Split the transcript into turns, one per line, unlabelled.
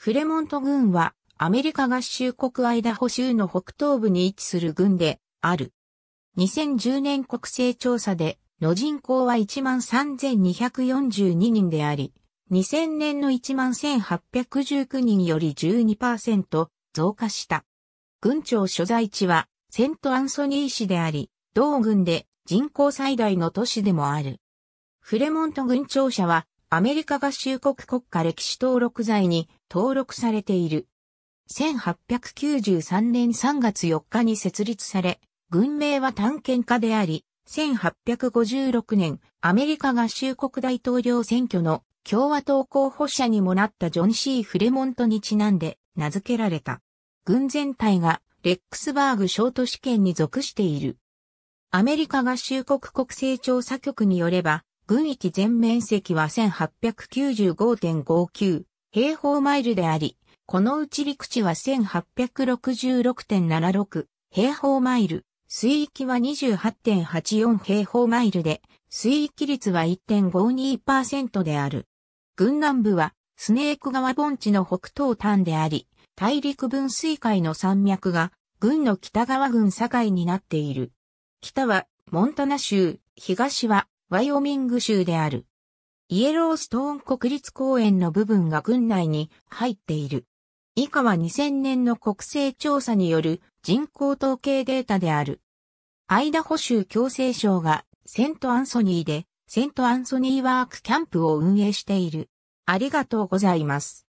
フレモント郡はアメリカ合衆国アイダホ州の北東部に位置する郡である。2010年国勢調査での人口は13,242人であり、2000年の11,819人より12%増加した。郡庁所在地はセントアンソニー市であり、同郡で人口最大の都市でもある。フレモント郡庁舎はアメリカ合衆国国家歴史登録財に登録されている。1893年3月4日に設立され、軍名は探検家であり、1856年、アメリカ合衆国大統領選挙の共和党候補者にもなったジョン・シー・フレモントにちなんで名付けられた。軍全体がレックスバーグ小都市圏に属している。アメリカ合衆国国勢調査局によれば、軍域全面積は1895.59平方マイルであり、このうち陸地は1866.76平方マイル、水域は28.84平方マイルで、水域率は1.52%である。軍南部はスネーク川盆地の北東端であり、大陸分水海の山脈が軍の北側軍境になっている。北はモンタナ州、東はワイオミング州である。イエローストーン国立公園の部分が郡内に入っている。以下は2000年の国勢調査による人口統計データである。アイダホ州共生省がセントアンソニーでセントアンソニーワークキャンプを運営している。ありがとうございます。